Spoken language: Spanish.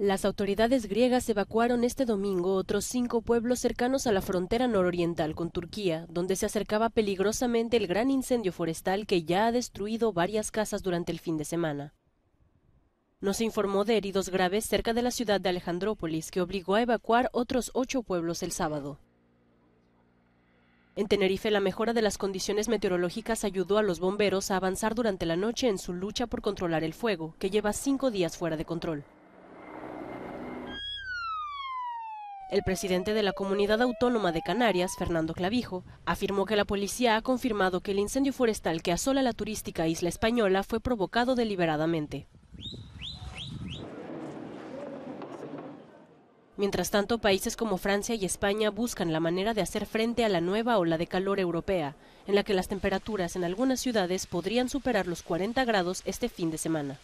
Las autoridades griegas evacuaron este domingo otros cinco pueblos cercanos a la frontera nororiental con Turquía, donde se acercaba peligrosamente el gran incendio forestal que ya ha destruido varias casas durante el fin de semana. No se informó de heridos graves cerca de la ciudad de Alejandrópolis, que obligó a evacuar otros ocho pueblos el sábado. En Tenerife, la mejora de las condiciones meteorológicas ayudó a los bomberos a avanzar durante la noche en su lucha por controlar el fuego, que lleva cinco días fuera de control. El presidente de la Comunidad Autónoma de Canarias, Fernando Clavijo, afirmó que la policía ha confirmado que el incendio forestal que asola la turística isla española fue provocado deliberadamente. Mientras tanto, países como Francia y España buscan la manera de hacer frente a la nueva ola de calor europea, en la que las temperaturas en algunas ciudades podrían superar los 40 grados este fin de semana.